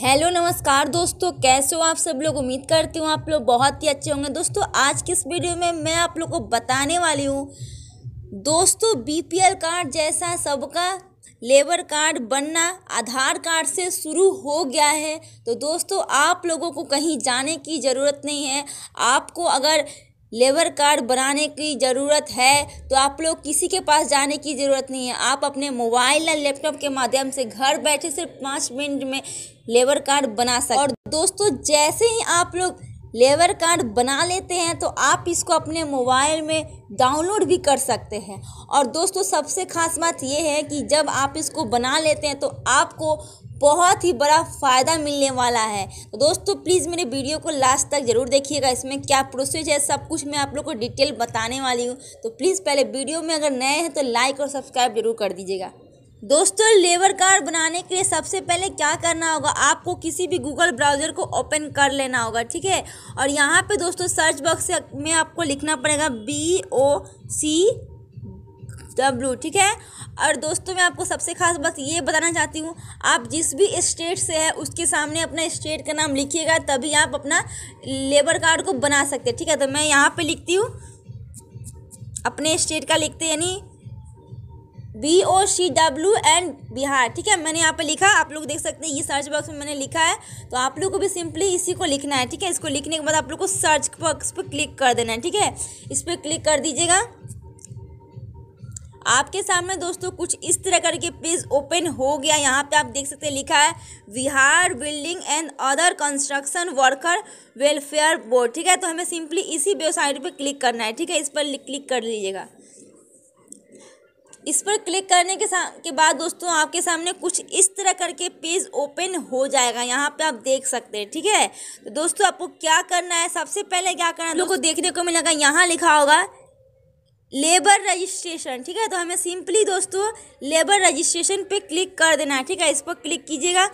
hello नमस्कार दोस्तों कैसे हो आप सब लोग उम्मीद करती हूँ आप लोग बहुत ही अच्छे होंगे दोस्तों आज की इस वीडियो में मैं आप लोग को बताने वाली हूँ दोस्तों बीपीएल कार्ड जैसा सबका लेबर कार्ड बनना आधार कार्ड से शुरू हो गया है तो दोस्तों आप लोगों को कहीं जाने की ज़रूरत नहीं है आपको अगर लेबर कार्ड बनाने की ज़रूरत है तो आप लोग किसी के पास जाने की ज़रूरत नहीं है आप अपने मोबाइल या लैपटॉप के माध्यम से घर बैठे सिर्फ पाँच मिनट में लेबर कार्ड बना सकते और दोस्तों जैसे ही आप लोग लेबर कार्ड बना लेते हैं तो आप इसको अपने मोबाइल में डाउनलोड भी कर सकते हैं और दोस्तों सबसे खास बात यह है कि जब आप इसको बना लेते हैं तो आपको बहुत ही बड़ा फ़ायदा मिलने वाला है तो दोस्तों प्लीज़ मेरे वीडियो को लास्ट तक ज़रूर देखिएगा इसमें क्या प्रोसेस है सब कुछ मैं आप लोग को डिटेल बताने वाली हूँ तो प्लीज़ पहले वीडियो में अगर नए हैं तो लाइक और सब्सक्राइब जरूर कर दीजिएगा दोस्तों लेबर कार्ड बनाने के लिए सबसे पहले क्या करना होगा आपको किसी भी गूगल ब्राउज़र को ओपन कर लेना होगा ठीक है और यहाँ पे दोस्तों सर्च बॉक्स में आपको लिखना पड़ेगा बी ओ सी डब्ल्यू ठीक है और दोस्तों मैं आपको सबसे खास बस ये बताना चाहती हूँ आप जिस भी स्टेट से है उसके सामने अपना स्टेट का नाम लिखिएगा तभी आप अपना लेबर कार्ड को बना सकते हैं ठीक है तो मैं यहाँ पर लिखती हूँ अपने स्टेट का लिखते यानी B O C W and Bihar ठीक है मैंने यहाँ पे लिखा आप लोग देख सकते हैं ये सर्च बॉक्स में मैंने लिखा है तो आप लोग को भी सिंपली इसी को लिखना है ठीक है इसको लिखने के बाद आप लोग को सर्च बॉक्स पर क्लिक कर देना है ठीक है इस पर क्लिक कर दीजिएगा आपके सामने दोस्तों कुछ इस तरह करके पेज ओपन हो गया यहाँ पे आप देख सकते हैं लिखा है Bihar building and other construction worker welfare board ठीक है तो हमें सिंपली इसी वेबसाइट पे क्लिक करना है ठीक है इस पर क्लिक कर लीजिएगा इस पर क्लिक करने के के बाद दोस्तों आपके सामने कुछ इस तरह करके पेज ओपन हो जाएगा यहाँ पे आप देख सकते हैं ठीक है तो दोस्तों आपको क्या करना है सबसे पहले क्या करना है लोगों को देखने को मिलेगा यहाँ लिखा होगा लेबर रजिस्ट्रेशन ठीक है तो हमें सिंपली दोस्तों लेबर रजिस्ट्रेशन पे क्लिक कर देना है ठीक है इस पर क्लिक कीजिएगा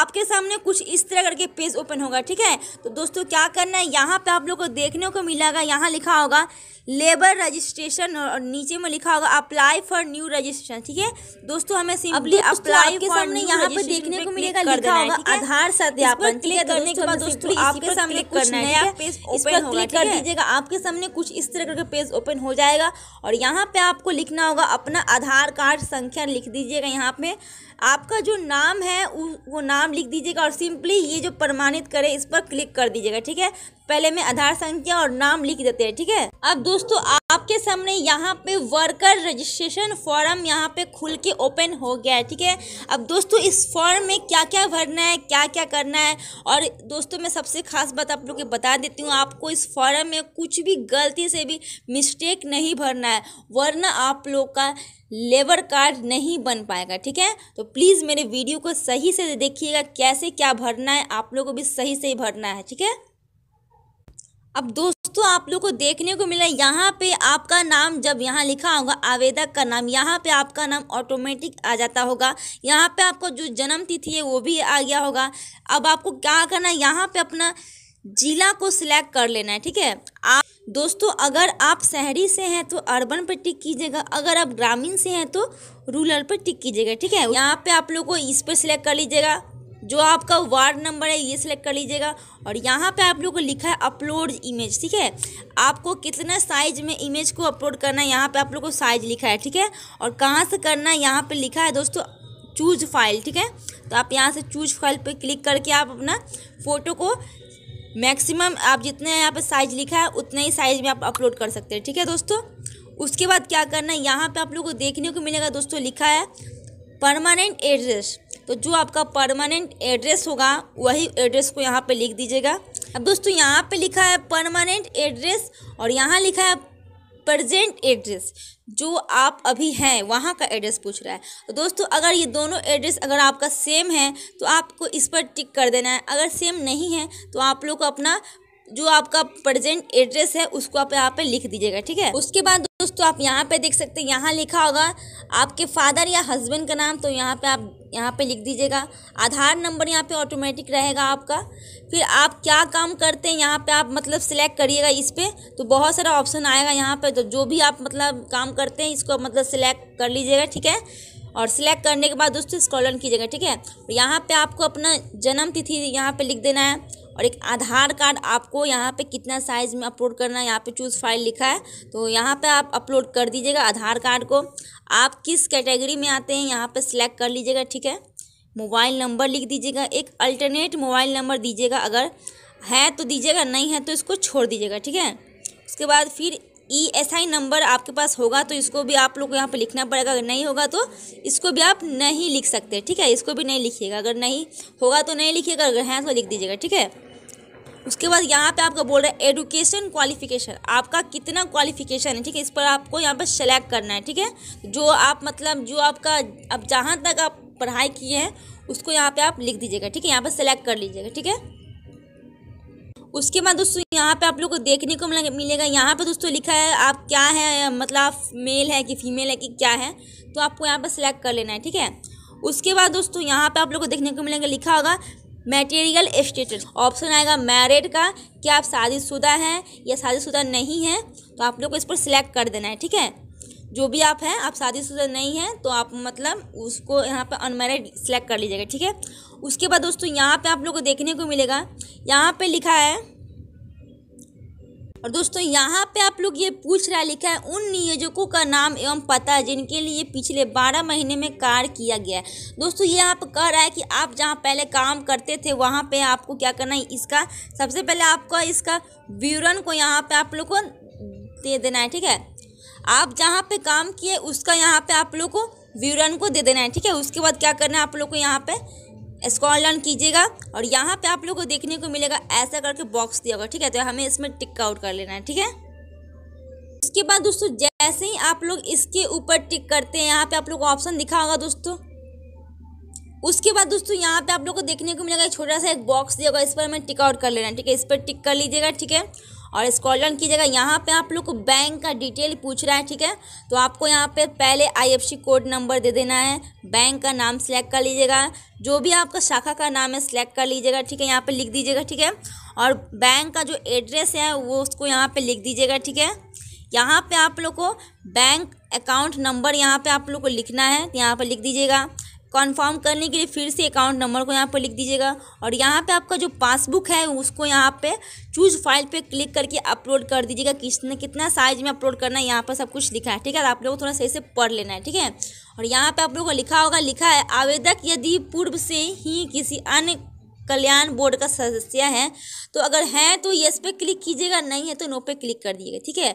आपके सामने कुछ इस तरह करके पेज ओपन होगा ठीक है तो दोस्तों क्या करना है यहाँ पे आप लोग को देखने को मिलेगा यहाँ लिखा होगा लेबर रजिस्ट्रेशन और नीचे में लिखा होगा अप्लाई फॉर न्यू रजिस्ट्रेशन ठीक है दोस्तों हमें सिंपली अप्लाई के सामने यहाँ पे देखने को मिलेगा लिखा होगा आधार सत्यापन क्लिक करने के बाद दोस्तों आपके सामने कुछ नया पेज ओपन होगा ठीक है आपके सामने कुछ इस तरह करके पेज ओपन हो जाएगा और यहाँ पे आपको लिखना होगा अपना आधार कार्ड संख्या लिख दीजिएगा यहाँ पे आपका जो नाम है वो नाम लिख दीजिएगा और सिंपली ये जो प्रमाणित करे इस पर क्लिक कर दीजिएगा ठीक है पहले मैं आधार संख्या और नाम लिख देते हैं ठीक है अब दोस्तों आप आपके सामने यहाँ पे वर्कर रजिस्ट्रेशन फॉर्म यहाँ पे खुल के ओपन हो गया है ठीक है अब दोस्तों इस फॉर्म में क्या क्या भरना है क्या क्या करना है और दोस्तों मैं सबसे खास बात आप लोग बता देती हूँ आपको इस फॉर्म में कुछ भी गलती से भी मिस्टेक नहीं भरना है वरना आप लोग का लेबर कार्ड नहीं बन पाएगा ठीक है तो प्लीज़ मेरे वीडियो को सही से देखिएगा कैसे क्या भरना है आप लोग को भी सही से ही भरना है ठीक है अब दोस्तों आप लोग को देखने को मिला यहाँ पे आपका नाम जब यहाँ लिखा होगा आवेदक का नाम यहाँ पे आपका नाम ऑटोमेटिक आ जाता होगा यहाँ पे आपको जो जन्म तिथि है वो भी आ गया होगा अब आपको क्या करना है यहाँ पे अपना जिला को सिलेक्ट कर लेना है ठीक है आप दोस्तों अगर आप शहरी से हैं तो अर्बन पर टिक कीजिएगा अगर आप ग्रामीण से हैं तो रूरल पर टिक कीजिएगा ठीक है यहाँ पे आप लोग को इस पर सिलेक्ट कर लीजिएगा जो आपका वार्ड नंबर है ये सिलेक्ट कर लीजिएगा और यहाँ पे आप लोग को लिखा है अपलोड इमेज ठीक है आपको कितना साइज में इमेज को अपलोड करना है यहाँ पे आप लोग को साइज लिखा है ठीक है और कहाँ से करना है यहाँ पे लिखा है दोस्तों चूज फाइल ठीक है तो आप यहाँ से चूज फाइल पे क्लिक करके आप अपना फ़ोटो को मैक्सिमम आप जितने यहाँ पर साइज लिखा है उतने ही साइज में आप अपलोड कर सकते हैं ठीक है दोस्तों उसके बाद क्या करना है यहाँ पर आप लोग को देखने को मिलेगा दोस्तों लिखा है परमानेंट एड्रेस तो जो आपका परमानेंट एड्रेस होगा वही एड्रेस को यहाँ पे लिख दीजिएगा अब दोस्तों यहाँ पे लिखा है परमानेंट एड्रेस और यहाँ लिखा है प्रजेंट एड्रेस जो आप अभी हैं वहाँ का एड्रेस पूछ रहा है तो दोस्तों अगर ये दोनों एड्रेस अगर आपका सेम है तो आपको इस पर टिक कर देना है अगर सेम नहीं है तो आप लोग अपना जो आपका प्रेजेंट एड्रेस है उसको आप यहाँ पे लिख दीजिएगा ठीक है उसके बाद दोस्तों आप यहाँ पे देख सकते हैं यहाँ लिखा होगा आपके फादर या हस्बैंड का नाम तो यहाँ पे आप यहाँ पे लिख दीजिएगा आधार नंबर यहाँ पे ऑटोमेटिक रहेगा आपका फिर आप क्या काम करते हैं यहाँ पे आप मतलब सिलेक्ट करिएगा इस पर तो बहुत सारा ऑप्शन आएगा यहाँ पर तो जो भी आप मतलब काम करते हैं इसको मतलब सिलेक्ट कर लीजिएगा ठीक है और सिलेक्ट करने के बाद दोस्तों स्कॉलन कीजिएगा ठीक है यहाँ पे आपको अपना जन्म तिथि यहाँ पे लिख देना है और एक आधार कार्ड आपको यहाँ पे कितना साइज़ में अपलोड करना है यहाँ पे चूज़ फाइल लिखा है तो यहाँ पे आप अपलोड कर दीजिएगा आधार कार्ड को आप किस कैटेगरी में आते हैं यहाँ पे सिलेक्ट कर लीजिएगा ठीक है मोबाइल नंबर लिख दीजिएगा एक अल्टरनेट मोबाइल नंबर दीजिएगा अगर है तो दीजिएगा नहीं है तो इसको छोड़ दीजिएगा ठीक है उसके बाद फिर ई एस आई नंबर आपके पास होगा तो इसको भी आप लोग को यहाँ पर लिखना पड़ेगा अगर नहीं होगा तो इसको भी आप नहीं लिख सकते ठीक है इसको भी नहीं लिखिएगा अगर नहीं होगा तो नहीं लिखिएगा अगर हैं तो लिख दीजिएगा ठीक है उसके बाद यहाँ पे आपका बोल रहा है एडुकेशन क्वालिफिकेशन आपका कितना क्वालिफिकेशन है ठीक है इस पर आपको यहाँ पर सेलेक्ट करना है ठीक है जो आप मतलब जो आपका अब जहाँ तक आप पढ़ाई किए हैं उसको यहाँ पे आप लिख दीजिएगा ठीक है यहाँ पर सेलेक्ट कर लीजिएगा ठीक है उसके बाद दोस्तों यहाँ पे आप लोग को देखने को मिलेगा यहाँ पे दोस्तों लिखा है आप क्या है मतलब आप मेल है कि फीमेल है कि क्या है तो आपको यहाँ पर सिलेक्ट कर लेना है ठीक है उसके बाद दोस्तों यहाँ पे आप लोग को देखने को मिलेगा लिखा होगा मेटेरियल स्टेटस ऑप्शन आएगा मैरिड का क्या आप शादीशुदा हैं या शादीशुदा नहीं हैं तो आप लोग को इस पर सिलेक्ट कर देना है ठीक है जो भी आप हैं आप शादीशुदा नहीं हैं तो आप मतलब उसको यहाँ पर अनमेरिड सिलेक्ट कर लीजिएगा ठीक है उसके बाद दोस्तों यहाँ पे आप लोग को देखने को मिलेगा यहाँ पे लिखा है और दोस्तों यहाँ पे आप लोग ये पूछ रहा लिखा है उन नियोजकों का नाम एवं पता जिनके लिए पिछले बारह महीने में कार्य किया गया है दोस्तों ये आप कह रहा है कि आप जहाँ पहले काम करते थे वहाँ पर आपको क्या करना है इसका सबसे पहले आपको इसका विवरण को यहाँ पे आप लोग को दे देना है ठीक है आप जहाँ पे काम किए उसका यहाँ पे आप लोग को विवरण को दे देना है ठीक है उसके बाद क्या करना है आप लोग को यहाँ पे स्क्रॉल डाउन कीजिएगा और यहाँ पे आप लोग को देखने को मिलेगा ऐसा करके बॉक्स दिया होगा ठीक है तो हमें इसमें टिक आउट कर लेना है ठीक है उसके बाद दोस्तों जैसे ही आप लोग इसके ऊपर टिक करते हैं यहाँ पे आप लोग को ऑप्शन दिखा होगा दोस्तों उसके बाद दोस्तों यहाँ पे आप लोग को देखने को मिलेगा छोटा सा एक बॉक्स दिया होगा इस पर हमें टिक आउट कर लेना है ठीक है इस पर टिक कर लीजिएगा ठीक है और स्कॉल डाउन कीजिएगा यहाँ पे आप लोग को बैंक का डिटेल पूछ रहा है ठीक है तो आपको यहाँ पे पहले आईएफसी कोड नंबर दे देना है बैंक का नाम सेलेक्ट कर लीजिएगा जो भी आपका शाखा का नाम है सिलेक्ट कर लीजिएगा ठीक है यहाँ पे लिख दीजिएगा ठीक है और बैंक का जो एड्रेस है वो उसको यहाँ पर लिख दीजिएगा ठीक है यहाँ पर आप लोग को बैंक अकाउंट नंबर यहाँ पर आप लोग को लिखना है तो यहाँ पर लिख दीजिएगा कन्फर्म करने के लिए फिर से अकाउंट नंबर को यहाँ पर लिख दीजिएगा और यहाँ पे आपका जो पासबुक है उसको यहाँ पे चूज फाइल पे क्लिक करके अपलोड कर दीजिएगा किसने कितना साइज में अपलोड करना है यहाँ पर सब कुछ लिखा है ठीक है तो आप लोगों को थोड़ा सही से पढ़ लेना है ठीक है और यहाँ पे आप लोगों को लिखा होगा लिखा है आवेदक यदि पूर्व से ही किसी अन्य कल्याण बोर्ड का सदस्य है तो अगर है तो येस पे क्लिक कीजिएगा नहीं है तो नो पे क्लिक कर दीजिएगा ठीक है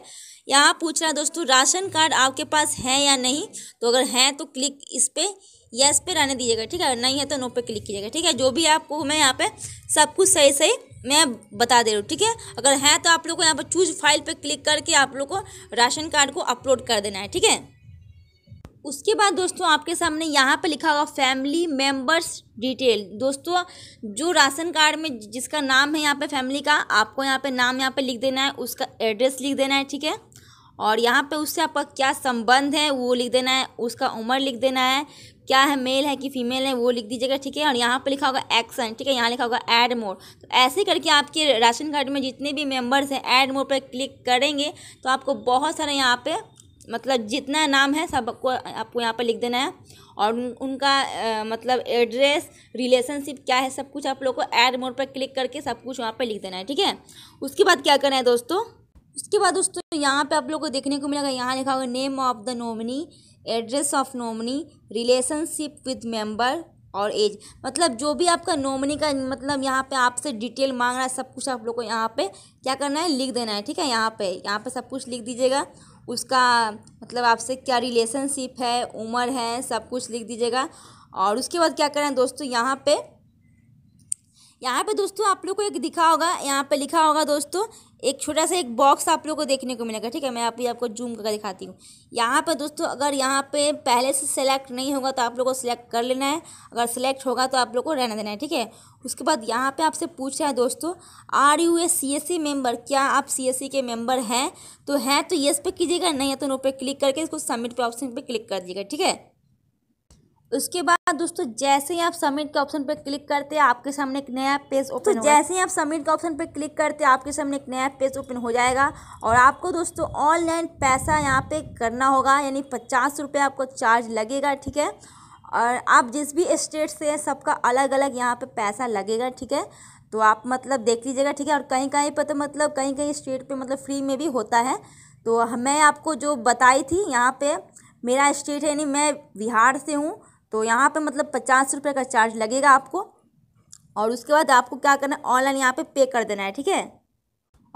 यहाँ पूछ रहा है दोस्तों राशन कार्ड आपके पास है या नहीं तो अगर है तो क्लिक इस पर यस पे रहने दीजिएगा ठीक है नहीं है तो नो पे क्लिक कीजिएगा ठीक है जो भी आपको मैं यहाँ पे सब कुछ सही सही मैं बता दे रहा हूँ ठीक है अगर है तो आप लोग को यहाँ पर चूज फाइल पे क्लिक करके आप लोग को राशन कार्ड को अपलोड कर देना है ठीक है उसके बाद दोस्तों आपके सामने यहाँ पे लिखा होगा फैमिली मेंबर्स डिटेल दोस्तों जो राशन कार्ड में जिसका नाम है यहाँ पे फैमिली का आपको यहाँ पे नाम यहाँ पे लिख देना है उसका एड्रेस लिख देना है ठीक है और यहाँ पे उससे आपका क्या संबंध है वो लिख देना है उसका उम्र लिख देना है क्या है मेल है कि फीमेल है वो लिख दीजिएगा ठीक है और यहाँ पर लिखा होगा एक्शन ठीक है यहाँ लिखा होगा ऐड मोड तो ऐसे करके आपके राशन कार्ड में जितने भी मेम्बर्स हैं ऐड मोड पर क्लिक करेंगे तो आपको बहुत सारे यहाँ पर मतलब जितना नाम है सबको आपको यहाँ पर लिख देना है और उनका आ, मतलब एड्रेस रिलेशनशिप क्या है सब कुछ आप लोग को ऐड मोड पर क्लिक करके सब कुछ वहाँ पर लिख देना है ठीक है उसके बाद क्या करना है दोस्तों उसके बाद दोस्तों यहाँ पे आप लोग को देखने को मिलेगा यहाँ लिखा होगा name of the nominee address of nominee relationship with member और एज मतलब जो भी आपका नॉमनी का मतलब यहाँ पे आपसे डिटेल मांग रहा है सब कुछ आप लोग को यहाँ पे क्या करना है लिख देना है ठीक है यहाँ पे यहाँ पे सब कुछ लिख दीजिएगा उसका मतलब आपसे क्या रिलेशनशिप है उम्र है सब कुछ लिख दीजिएगा और उसके बाद क्या करना है दोस्तों यहाँ पर यहाँ पे दोस्तों आप लोग को एक दिखा होगा यहाँ पे लिखा होगा दोस्तों एक छोटा सा एक बॉक्स आप लोग को देखने को मिलेगा ठीक है मैं अभी आपको जूम करके दिखाती हूँ यहाँ पर दोस्तों अगर यहाँ पे पहले से सेलेक्ट नहीं होगा तो आप लोग को सिलेक्ट कर लेना है अगर सिलेक्ट होगा तो आप लोग को रहने देना है ठीक है उसके बाद यहाँ पर आपसे पूछ रहे हैं दोस्तों are you a C S C member क्या आप सी एस सी के मेम्बर हैं तो हैं तो येस पे कीजिएगा नहीं है तो नो पे क्लिक करके इसको सबमिट पे ऑप्शन पर क्लिक कर दीजिएगा ठीक है उसके बाद दोस्तों जैसे ही आप सबमिट के ऑप्शन पर क्लिक करते हैं आपके सामने एक नया पेज ओपन तो जैसे ही आप सबमिट के ऑप्शन पर क्लिक करते हैं आपके सामने एक नया पेज ओपन हो जाएगा और आपको दोस्तों ऑनलाइन पैसा यहाँ पे करना होगा यानी पचास रुपये आपको चार्ज लगेगा ठीक है और आप जिस भी स्टेट से हैं सबका अलग अलग यहाँ पर पैसा लगेगा ठीक है तो आप मतलब देख लीजिएगा ठीक है और कहीं कहीं पर तो मतलब कहीं कहीं स्टेट पर मतलब फ्री में भी होता है तो मैं आपको जो बताई थी यहाँ पर मेरा स्टेट है यानी मैं बिहार से हूँ तो यहाँ पे मतलब पचास रुपये का चार्ज लगेगा आपको और उसके बाद आपको क्या करना है ऑनलाइन यहाँ पे पे कर देना है ठीक है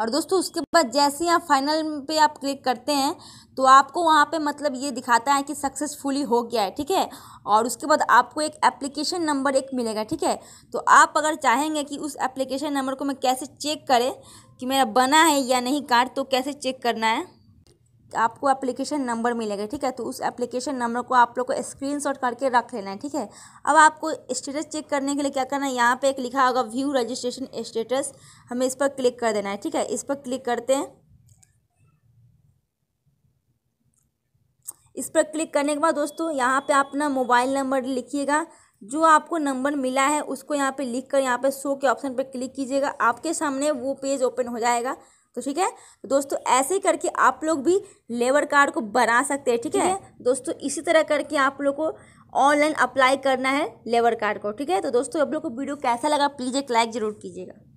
और दोस्तों उसके बाद जैसे ही आप फाइनल पे आप क्लिक करते हैं तो आपको वहाँ पे मतलब ये दिखाता है कि सक्सेसफुली हो गया है ठीक है और उसके बाद आपको एक एप्लीकेशन नंबर एक मिलेगा ठीक है तो आप अगर चाहेंगे कि उस एप्लीकेशन नंबर को मैं कैसे चेक करें कि मेरा बना है या नहीं कार्ड तो कैसे चेक करना है आपको एप्लीकेशन नंबर मिलेगा ठीक है तो उस एप्लीकेशन नंबर को आप लोग को स्क्रीनशॉट करके रख लेना है ठीक है अब आपको स्टेटस चेक करने के लिए क्या करना है यहाँ पे एक लिखा होगा व्यू रजिस्ट्रेशन स्टेटस हमें इस पर क्लिक कर देना है ठीक है इस पर क्लिक करते हैं इस पर क्लिक करने के बाद दोस्तों यहाँ पे अपना मोबाइल नंबर लिखिएगा जो आपको नंबर मिला है उसको यहाँ पे लिख कर यहाँ पे शो के ऑप्शन पे क्लिक कीजिएगा आपके सामने वो पेज ओपन हो जाएगा तो ठीक है तो दोस्तों ऐसे ही करके आप लोग भी लेबर कार्ड को बना सकते हैं ठीक है दोस्तों इसी तरह करके आप लोग को ऑनलाइन अप्लाई करना है लेबर कार्ड को ठीक है तो दोस्तों आप लोग को वीडियो कैसा लगा प्लीज़ एक लाइक ज़रूर कीजिएगा